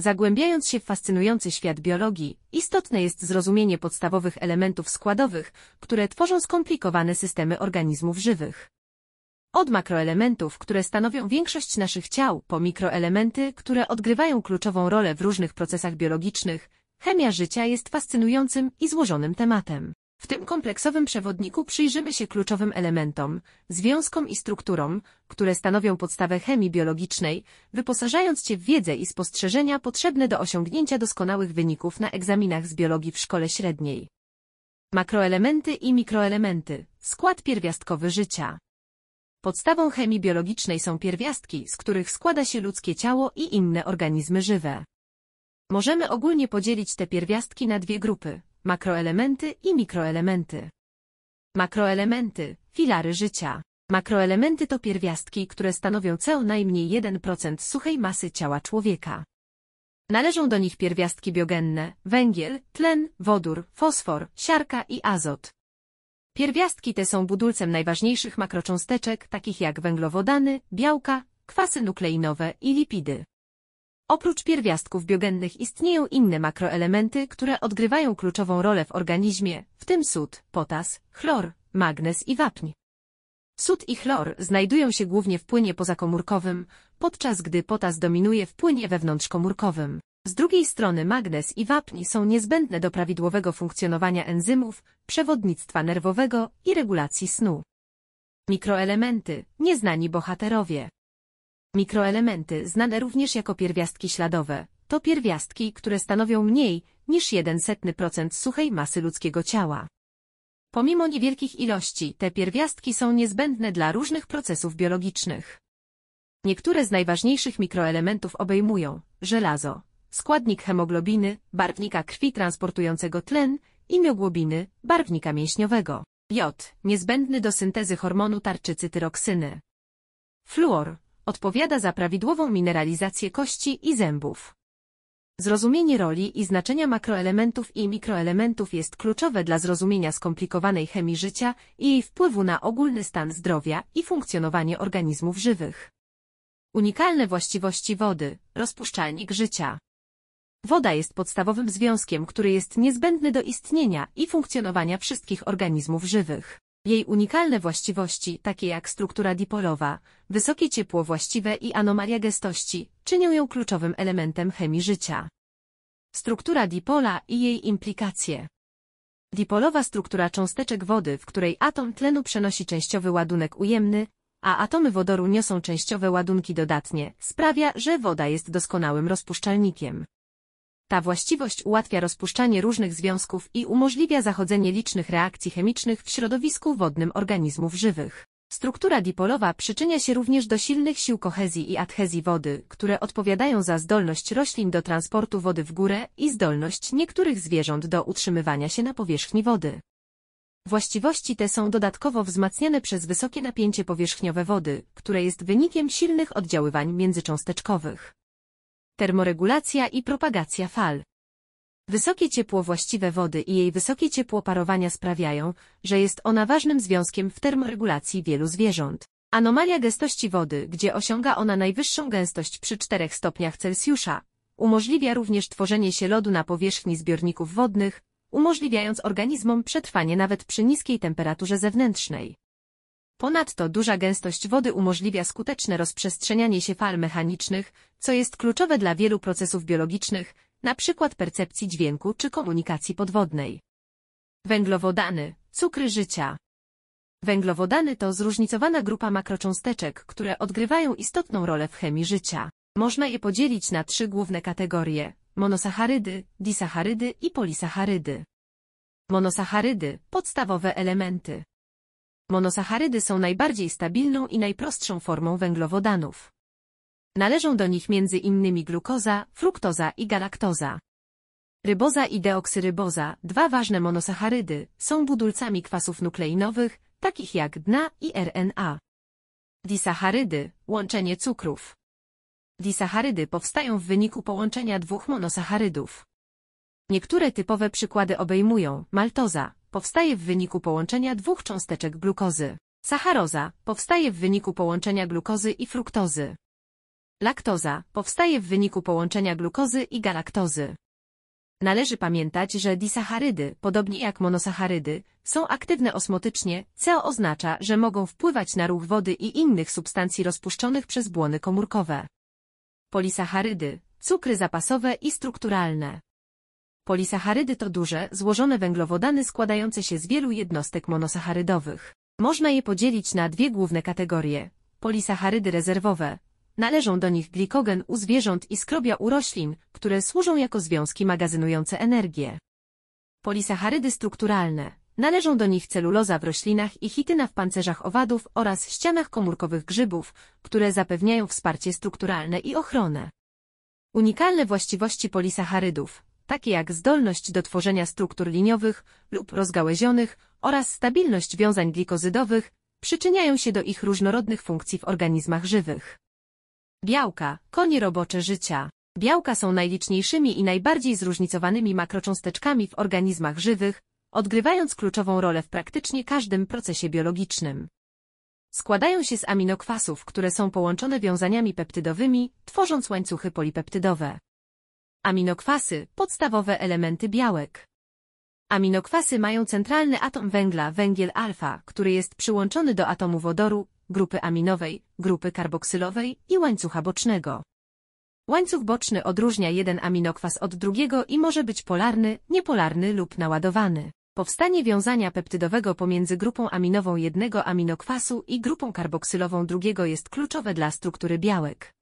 Zagłębiając się w fascynujący świat biologii, istotne jest zrozumienie podstawowych elementów składowych, które tworzą skomplikowane systemy organizmów żywych. Od makroelementów, które stanowią większość naszych ciał, po mikroelementy, które odgrywają kluczową rolę w różnych procesach biologicznych, chemia życia jest fascynującym i złożonym tematem. W tym kompleksowym przewodniku przyjrzymy się kluczowym elementom, związkom i strukturom, które stanowią podstawę chemii biologicznej, wyposażając Cię w wiedzę i spostrzeżenia potrzebne do osiągnięcia doskonałych wyników na egzaminach z biologii w szkole średniej. Makroelementy i mikroelementy skład pierwiastkowy życia. Podstawą chemii biologicznej są pierwiastki, z których składa się ludzkie ciało i inne organizmy żywe. Możemy ogólnie podzielić te pierwiastki na dwie grupy makroelementy i mikroelementy. Makroelementy, filary życia. Makroelementy to pierwiastki, które stanowią co najmniej 1% suchej masy ciała człowieka. Należą do nich pierwiastki biogenne, węgiel, tlen, wodór, fosfor, siarka i azot. Pierwiastki te są budulcem najważniejszych makrocząsteczek, takich jak węglowodany, białka, kwasy nukleinowe i lipidy. Oprócz pierwiastków biogennych istnieją inne makroelementy, które odgrywają kluczową rolę w organizmie, w tym sód, potas, chlor, magnez i wapń. Sód i chlor znajdują się głównie w płynie pozakomórkowym, podczas gdy potas dominuje w płynie wewnątrzkomórkowym. Z drugiej strony magnez i wapń są niezbędne do prawidłowego funkcjonowania enzymów, przewodnictwa nerwowego i regulacji snu. Mikroelementy, nieznani bohaterowie. Mikroelementy, znane również jako pierwiastki śladowe, to pierwiastki, które stanowią mniej niż 1% suchej masy ludzkiego ciała. Pomimo niewielkich ilości, te pierwiastki są niezbędne dla różnych procesów biologicznych. Niektóre z najważniejszych mikroelementów obejmują żelazo, składnik hemoglobiny, barwnika krwi transportującego tlen i mioglobiny, barwnika mięśniowego. Jod, niezbędny do syntezy hormonu tarczycy tyroksyny. Fluor, Odpowiada za prawidłową mineralizację kości i zębów. Zrozumienie roli i znaczenia makroelementów i mikroelementów jest kluczowe dla zrozumienia skomplikowanej chemii życia i jej wpływu na ogólny stan zdrowia i funkcjonowanie organizmów żywych. Unikalne właściwości wody, rozpuszczalnik życia. Woda jest podstawowym związkiem, który jest niezbędny do istnienia i funkcjonowania wszystkich organizmów żywych. Jej unikalne właściwości, takie jak struktura dipolowa, wysokie ciepło właściwe i anomalia gestości, czynią ją kluczowym elementem chemii życia. Struktura dipola i jej implikacje. Dipolowa struktura cząsteczek wody, w której atom tlenu przenosi częściowy ładunek ujemny, a atomy wodoru niosą częściowe ładunki dodatnie, sprawia, że woda jest doskonałym rozpuszczalnikiem. Ta właściwość ułatwia rozpuszczanie różnych związków i umożliwia zachodzenie licznych reakcji chemicznych w środowisku wodnym organizmów żywych. Struktura dipolowa przyczynia się również do silnych sił kohezji i adhezji wody, które odpowiadają za zdolność roślin do transportu wody w górę i zdolność niektórych zwierząt do utrzymywania się na powierzchni wody. Właściwości te są dodatkowo wzmacniane przez wysokie napięcie powierzchniowe wody, które jest wynikiem silnych oddziaływań międzycząsteczkowych termoregulacja i propagacja fal. Wysokie ciepło właściwe wody i jej wysokie ciepło parowania sprawiają, że jest ona ważnym związkiem w termoregulacji wielu zwierząt. Anomalia gęstości wody, gdzie osiąga ona najwyższą gęstość przy 4 stopniach Celsjusza, umożliwia również tworzenie się lodu na powierzchni zbiorników wodnych, umożliwiając organizmom przetrwanie nawet przy niskiej temperaturze zewnętrznej. Ponadto duża gęstość wody umożliwia skuteczne rozprzestrzenianie się fal mechanicznych, co jest kluczowe dla wielu procesów biologicznych, np. percepcji dźwięku czy komunikacji podwodnej. Węglowodany, cukry życia. Węglowodany to zróżnicowana grupa makrocząsteczek, które odgrywają istotną rolę w chemii życia. Można je podzielić na trzy główne kategorie – monosacharydy, disacharydy i polisacharydy. Monosacharydy – podstawowe elementy. Monosacharydy są najbardziej stabilną i najprostszą formą węglowodanów. Należą do nich m.in. glukoza, fruktoza i galaktoza. Ryboza i deoksyryboza, dwa ważne monosacharydy, są budulcami kwasów nukleinowych, takich jak dna i RNA. Disacharydy, łączenie cukrów. Disacharydy powstają w wyniku połączenia dwóch monosacharydów. Niektóre typowe przykłady obejmują maltoza, powstaje w wyniku połączenia dwóch cząsteczek glukozy. Sacharoza powstaje w wyniku połączenia glukozy i fruktozy. Laktoza powstaje w wyniku połączenia glukozy i galaktozy. Należy pamiętać, że disacharydy, podobnie jak monosacharydy, są aktywne osmotycznie, CO oznacza, że mogą wpływać na ruch wody i innych substancji rozpuszczonych przez błony komórkowe. Polisacharydy, cukry zapasowe i strukturalne. Polisacharydy to duże, złożone węglowodany składające się z wielu jednostek monosacharydowych. Można je podzielić na dwie główne kategorie. Polisacharydy rezerwowe. Należą do nich glikogen u zwierząt i skrobia u roślin, które służą jako związki magazynujące energię. Polisacharydy strukturalne. Należą do nich celuloza w roślinach i chityna w pancerzach owadów oraz ścianach komórkowych grzybów, które zapewniają wsparcie strukturalne i ochronę. Unikalne właściwości polisacharydów takie jak zdolność do tworzenia struktur liniowych lub rozgałęzionych oraz stabilność wiązań glikozydowych, przyczyniają się do ich różnorodnych funkcji w organizmach żywych. Białka, konie robocze życia. Białka są najliczniejszymi i najbardziej zróżnicowanymi makrocząsteczkami w organizmach żywych, odgrywając kluczową rolę w praktycznie każdym procesie biologicznym. Składają się z aminokwasów, które są połączone wiązaniami peptydowymi, tworząc łańcuchy polipeptydowe. Aminokwasy – podstawowe elementy białek. Aminokwasy mają centralny atom węgla, węgiel alfa, który jest przyłączony do atomu wodoru, grupy aminowej, grupy karboksylowej i łańcucha bocznego. Łańcuch boczny odróżnia jeden aminokwas od drugiego i może być polarny, niepolarny lub naładowany. Powstanie wiązania peptydowego pomiędzy grupą aminową jednego aminokwasu i grupą karboksylową drugiego jest kluczowe dla struktury białek.